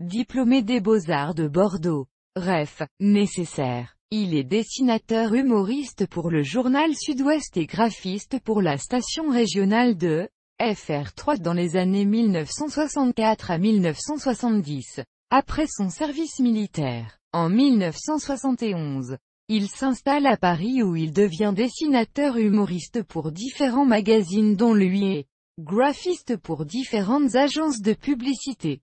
Diplômé des Beaux-Arts de Bordeaux. Ref. Nécessaire. Il est dessinateur humoriste pour le journal Sud-Ouest et graphiste pour la station régionale de FR3 dans les années 1964 à 1970. Après son service militaire, en 1971, il s'installe à Paris où il devient dessinateur humoriste pour différents magazines dont lui est graphiste pour différentes agences de publicité.